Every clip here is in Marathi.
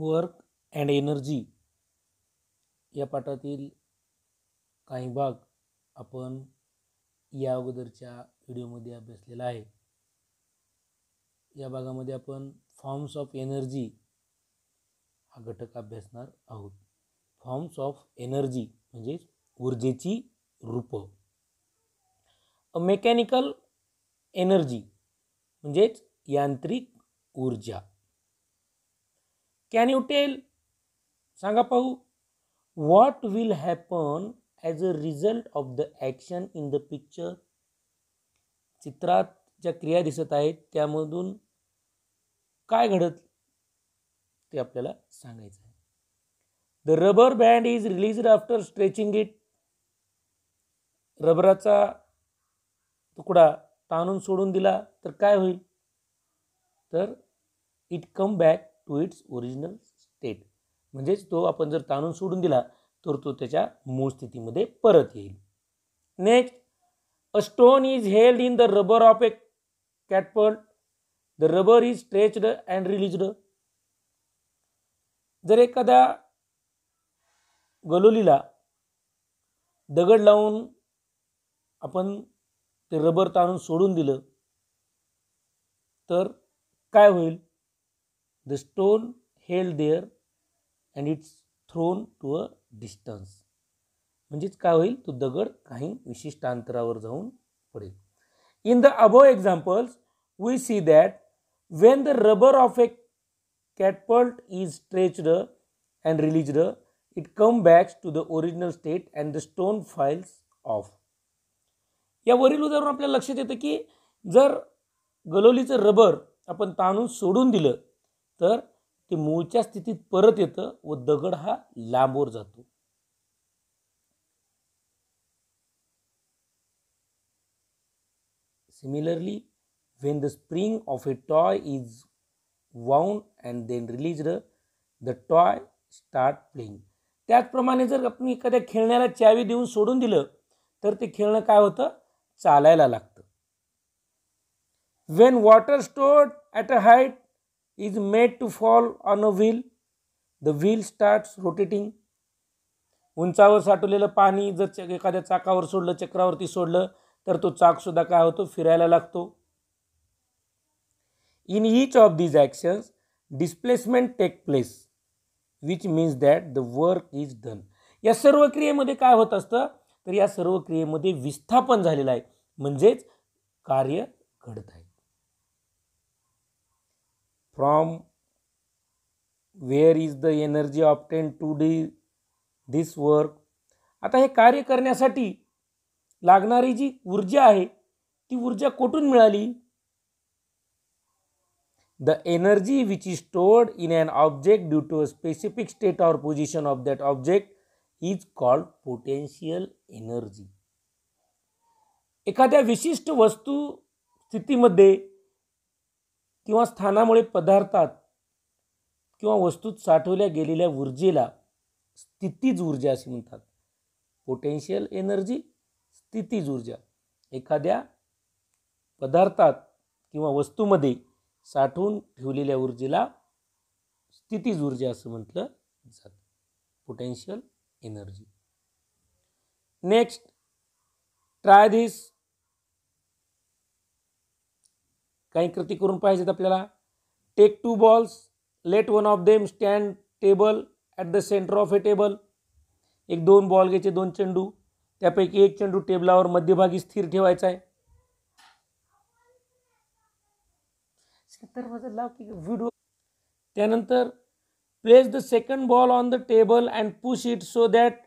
वर्क अँड एनर्जी या पाठातील काही भाग आपण या अगोदरच्या व्हिडिओमध्ये अभ्यासलेला आहे या भागामध्ये आपण फॉर्म्स ऑफ एनर्जी हा घटक अभ्यासणार आहोत फॉर्म्स ऑफ एनर्जी म्हणजे ऊर्जेची रूपं अ मेकॅनिकल एनर्जी म्हणजेच यांत्रिक ऊर्जा कॅन यू टेल सांगा पाहू what will happen as a result of the action in the picture चित्रात ज्या क्रिया दिसत आहेत त्यामधून काय घडत ते आपल्याला सांगायचं आहे the rubber band is release after stretching it रबराचा तुकडा ताणून सोडून दिला तर काय होईल तर it come back to its original state म्हणजेच तो आपण जर ताणून सोडून दिला तर तो त्याच्या मूळ स्थितीमध्ये परत येईल next a stone is held in the rubber of a catapult the rubber is stretched and released जर एखाद्या गलोलीला दगड लावून आपण ते रबर ताणून सोडून दिलं तर काय होईल The stone held there and it's thrown to a distance. म्हणजेच काय होईल तो दगड काही विशिष्ट अंतरावर जाऊन पडेल in the above examples we see that when the rubber of a catapult is stretched and released it come backs to the original state and the stone flies off यावरील उदाहरण आपल्याला लक्षात येतं की जर गलोलीचं रबर आपण ताणून सोडून दिलं तर ते मूळच्या स्थितीत परत येतं व दगड हा लांबवर जातो similarly when the spring of a toy is wound and then release the toy start playing त्याचप्रमाणे जर आपण एखाद्या खेळण्याला चावी देऊन सोडून दिलं तर ते खेळणं काय होतं चालायला लागतं when water stored at a height is made to fall on a wheel. The wheel starts rotating. उंचावर साठवलेलं पाणी जर एखाद्या चाकावर सोडलं चक्रावरती सोडलं तर तो चाकसुद्धा काय होतो फिरायला लागतो in each of these actions displacement take place which means that the work is done या सर्व क्रियेमध्ये काय होत असतं तर या सर्व क्रियेमध्ये विस्थापन झालेलं आहे म्हणजेच कार्य घडत आहे from where is the energy obtained to do this work आता हे कार्य करण्यासाठी लागणारी जी ऊर्जा आहे ती ऊर्जा कुठून मिळाली the energy which is stored in an object due to a specific state or position of that object is called potential energy एखाद्या विशिष्ट वस्तू स्थितीमध्ये किंवा स्थानामुळे पदार्थात किंवा वस्तूत साठवल्या गेलेल्या ऊर्जेला स्थितीज ऊर्जा असे म्हणतात पोटेन्शियल एनर्जी स्थितीज ऊर्जा एखाद्या पदार्थात किंवा वस्तूमध्ये साठवून ठेवलेल्या ऊर्जेला स्थितीज ऊर्जा असं म्हटलं जातं potential energy next try this काही कृती करून पाहिजेत आपल्याला take two balls let one of them stand table at the centre of a table एक दोन बॉल घ्यायचे दोन चेंडू त्यापैकी एक चेंडू टेबलावर मध्यभागी स्थिर ठेवायचा आहे व्हिडिओ त्यानंतर place the second ball on the table and push it so that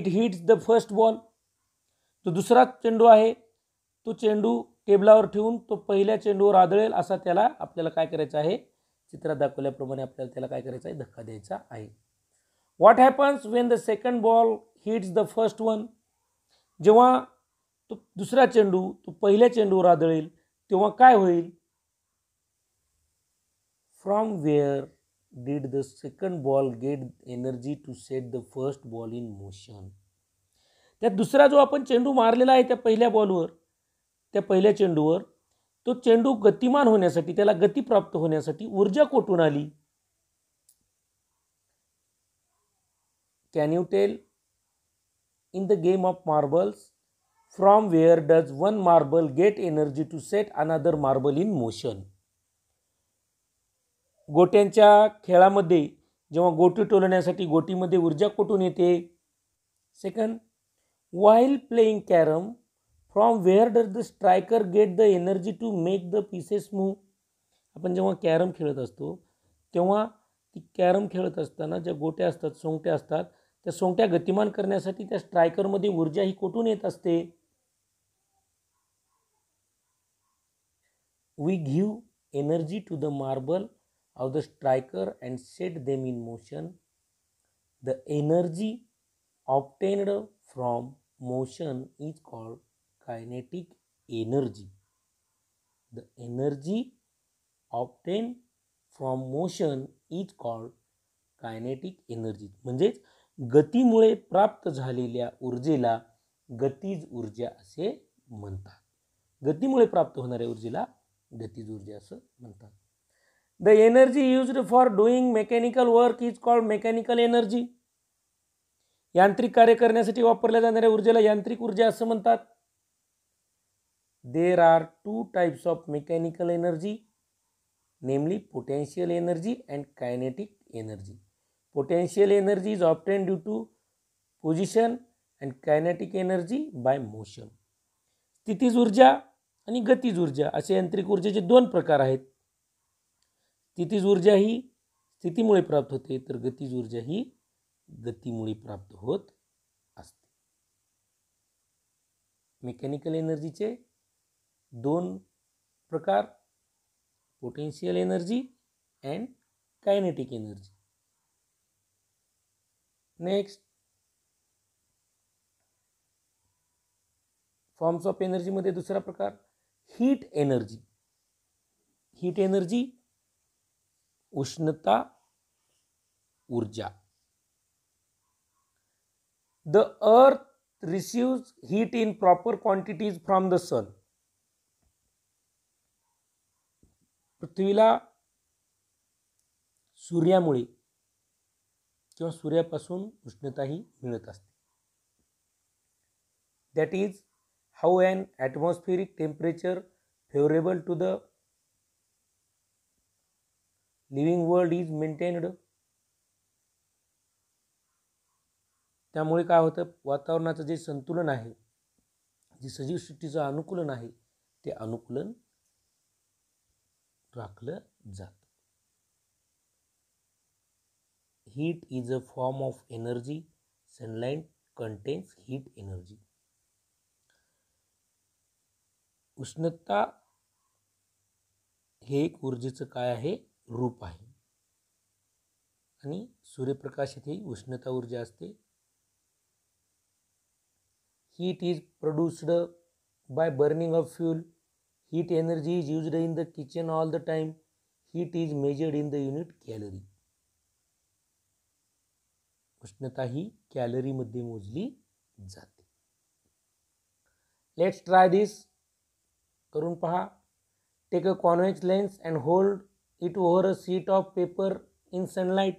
it hits the first ball जो दुसरा चेंडू आहे तो चेंडू टेबलावर ठेवून तो पहिल्या चेंडूवर आदळेल असा त्याला आपल्याला काय करायचं आहे चित्रात दाखवल्याप्रमाणे आपल्याला त्याला काय करायचं आहे धक्का द्यायचा आहे what happens when the second ball hits the first one जेव्हा तो दुसरा चेंडू तो पहिल्या चेंडूवर आदळेल तेव्हा काय होईल from where did the second ball get energy to set the first ball in motion त्या दुसरा जो आपण चेंडू मारलेला आहे त्या पहिल्या बॉलवर त्या पहिल्या चेंडूवर तो चेंडू गतिमान होण्यासाठी त्याला गती प्राप्त होण्यासाठी ऊर्जा कोठून आली can you tell in the game of marbles from where does one marble get energy to set another marble in motion गोट्यांच्या खेळामध्ये जेव्हा गोटी टोलण्यासाठी गोटीमध्ये ऊर्जा कोठून येते second while playing carrom from where does the striker get the energy to make the pieces move आपण जेव्हा कॅरम खेळत असतो तेव्हा ती कॅरम खेळत असताना ज्या गोट्या असतात सोंगट्या असतात त्या सोंगट्या गतिमान करण्यासाठी त्या स्ट्रायकरमध्ये ऊर्जा ही कुठून येत असते we give energy to the marble of the striker and set them in motion the energy obtained from motion is called kinetic energy the energy obtain from motion is called kinetic energy म्हणजेच गतीमुळे प्राप्त झालेल्या ऊर्जेला गतीज ऊर्जा असे म्हणतात गतीमुळे प्राप्त होणाऱ्या ऊर्जेला गतीज ऊर्जा असं म्हणतात the energy used for doing mechanical work is called mechanical energy यांत्रिक कार्य करण्यासाठी वापरल्या जाणाऱ्या ऊर्जेला यांत्रिक ऊर्जा असं म्हणतात there are two types of mechanical energy namely potential energy and kinetic energy potential energy is obtain due to position and kinetic energy by motion स्थितीज ऊर्जा आणि ऊर्जा असे यांत्रिक ऊर्जेचे दोन प्रकार आहेत ऊर्जा ही स्थितीमुळे प्राप्त होते तर ऊर्जा ही गतीमुळे प्राप्त होत असते मेकॅनिकल एनर्जीचे दोन प्रकार potential energy and kinetic energy next forms of एनर्जीमध्ये दुसरा प्रकार हीट एनर्जी हीट एनर्जी उष्णता ऊर्जा the earth receives heat in proper quantities from the sun पृथ्वीला सूर्यामुळे किंवा सूर्यापासून उष्णताही मिळत असते that is how an atmospheric temperature favourable to the living world is maintained त्यामुळे काय होतं वातावरणाचं जे संतुलन आहे जे सजीव सृष्टीचं अनुकूलन आहे ते अनुकूलन राखलं जात। Heat is a form of energy sunlight contains heat energy उष्णता हे एक ऊर्जेचं काय आहे रूप आहे आणि सूर्यप्रकाश ही उष्णता ऊर्जा असते heat is produced by burning of fuel Heat energy is used in the kitchen all the time. Heat is measured in the unit calorie. उष्णता ही कॅलरीमध्ये मोजली जाते लेट्स ट्राय दिस करून पहा take a convex lens and hold it over a sheet of paper in sunlight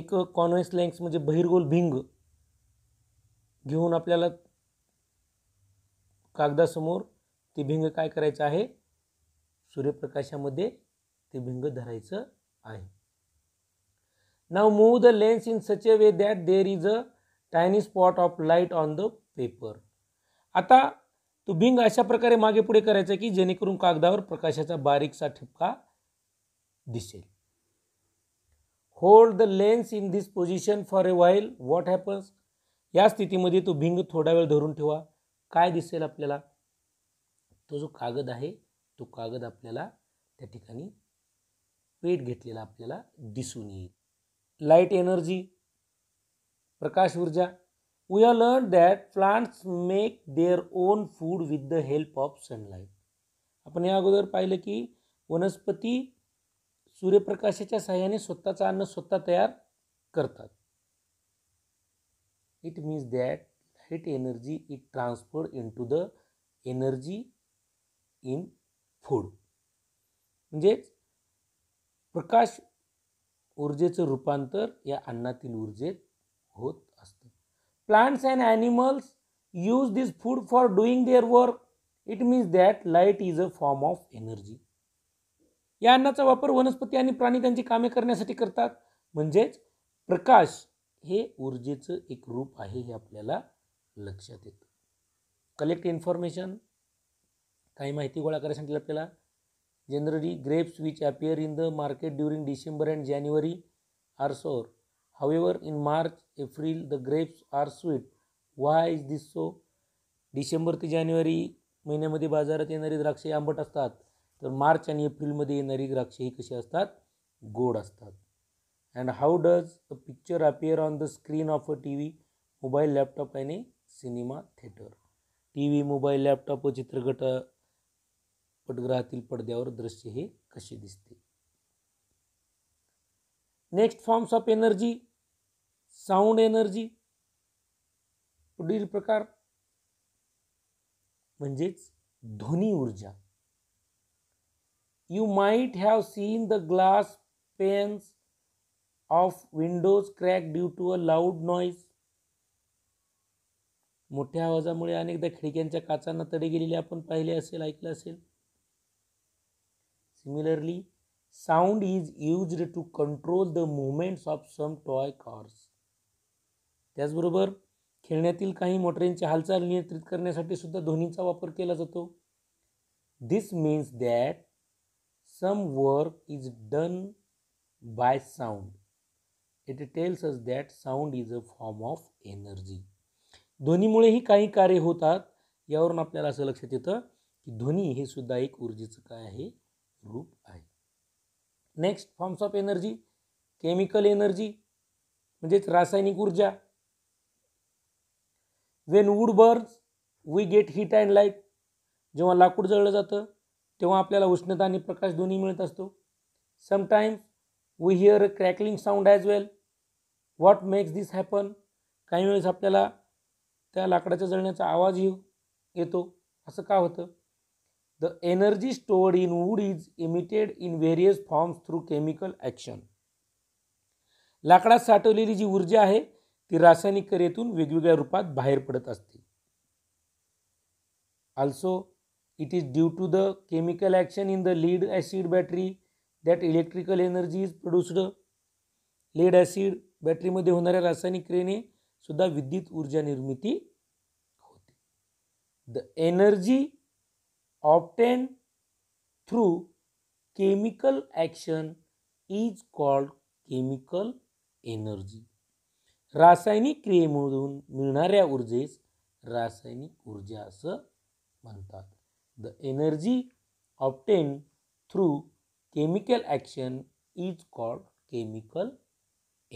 एक कॉन्वेक्स लेन्स म्हणजे बहिरगोल भिंग घेऊन आपल्याला कागदासमोर ते भिंग काय करायचं आहे सूर्यप्रकाशामध्ये ते भिंग धरायचं आहे now move the lens in such a way that there is a tiny spot of light on the paper आता तो भिंग अशा प्रकारे मागे पुढे आहे की जेणेकरून कागदावर प्रकाशाचा बारीकसा ठिपका दिसेल hold the lens in this position for a while what happens या स्थितीमध्ये तो भिंग थोडा वेळ धरून ठेवा काय दिसेल आपल्याला तो जो कागद आहे तो कागद आपल्याला त्या ठिकाणी पेट घेतलेला आपल्याला दिसून येईल लाईट एनर्जी प्रकाश ऊर्जा we are learn that plants make their own food with the help of sunlight आपण या अगोदर पाहिलं की वनस्पती सूर्यप्रकाशाच्या सहाय्याने स्वतःचा अन्न स्वतः तयार करतात it means that light energy it transferred into the energy in food म्हणजेच प्रकाश ऊर्जेचं रूपांतर या अन्नातील ऊर्जेत होत असतं plants and animals use this food for doing their work it means that light is a form of energy या अन्नाचा वापर वनस्पती आणि प्राणी त्यांची कामे करण्यासाठी करतात म्हणजेच प्रकाश हे ऊर्जेचं एक रूप आहे हे आपल्याला लक्षात येतं कलेक्ट इन्फॉर्मेशन काही माहिती गोळा करायसाठी आपल्याला generally grapes which appear in the market during December and January are sour however in March April the grapes are sweet why is this so डिसेंबर ते जानेवारी महिन्यामध्ये बाजारात येणारी द्राक्षे आंबट असतात तर मार्च आणि एप्रिलमध्ये येणारी द्राक्षे ही कशी असतात गोड असतात and how does a picture appear on the screen of a T V mobile laptop आणि cinema theatre T V mobile laptop व पटग्रहातील पडद्यावर दृश्य हे कसे दिसते next forms of energy sound energy पुढील प्रकार म्हणजेच ध्वनी ऊर्जा you might have seen the glass panes of windows crack due to a loud noise मोठ्या आवाजामुळे अनेकदा खिडक्यांच्या काचांना तडे गेलेले आपण पाहिले असेल ऐकलं असेल Similarly, sound is used to control the movements of some toy cars. त्याचबरोबर खेळण्यातील काही मोटरींची हालचाल नियंत्रित करण्यासाठी सुद्धा ध्वनीचा वापर केला जातो this means that some work is done by sound it tells us that sound is a form of energy ध्वनीमुळेही काही कार्य होतात यावरून आपल्याला असं लक्षात येतं की ध्वनी हे सुद्धा एक ऊर्जेचं काय आहे ग्रुप आहे next forms of energy chemical energy म्हणजेच रासायनिक ऊर्जा when wood burns we get heat and light जेव्हा लाकूड जळलं जातं तेव्हा आपल्याला उष्णता आणि प्रकाश दोन्ही मिळत असतो sometimes we hear a crackling sound as well what makes this happen काही वेळेस आपल्याला त्या लाकडाच्या जळण्याचा आवाज येतो असं का होतं the energy stored in wood is emitted in various forms through chemical action लाकडात साठवलेली जी ऊर्जा आहे ती रासायनिक क्रियेतून वेगवेगळ्या रूपात बाहेर पडत असते also it is due to the chemical action in the lead acid battery that electrical energy is produced lead acid बॅटरीमध्ये होणाऱ्या रासायनिक क्रियेने सुद्धा विद्युत ऊर्जा निर्मिती होते the energy obtained through chemical action is called chemical energy रासायनिक क्रियेमधून मिळणाऱ्या ऊर्जेस रासायनिक ऊर्जा असं म्हणतात the energy obtained through chemical action is called chemical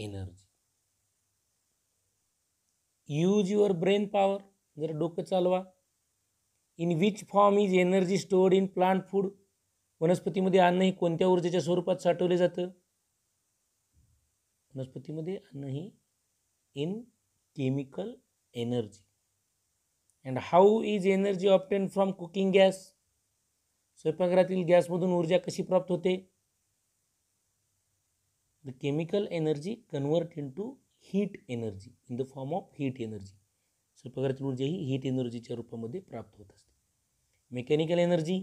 energy use your brain power जर डोकं चालवा in which form is energy stored in plant food वनस्पतीमध्ये अन्न हे कोणत्या ऊर्जेच्या स्वरूपात साठवले जातं वनस्पतीमध्ये अन्न ही in chemical energy and how is energy obtain from cooking gas स्वयंपाकघरातील गॅसमधून ऊर्जा कशी प्राप्त होते the chemical energy convert into heat energy in the form of heat energy स्वयंपाकघरातील ऊर्जा ही हीट एनर्जीच्या रूपामध्ये प्राप्त होत असते mechanical energy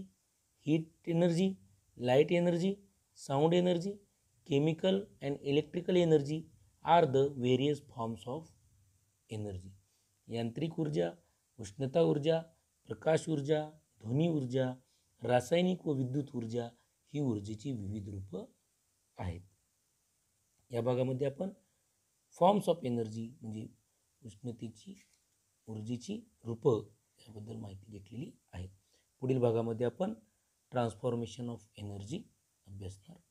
heat energy light energy sound energy chemical and electrical energy are the various forms of energy यांत्रिक ऊर्जा उष्णता ऊर्जा प्रकाश ऊर्जा ध्वनी ऊर्जा रासायनिक व विद्युत ऊर्जा ही ऊर्जेची विविध रूपं आहेत या भागामध्ये आपण फॉर्म्स ऑफ एनर्जी म्हणजे उष्णतेची ऊर्जेची रूपं याबद्दल माहिती घेतलेली आहेत पुढील भागामध्ये आपण ट्रान्सफॉर्मेशन ऑफ एनर्जी अभ्यासणार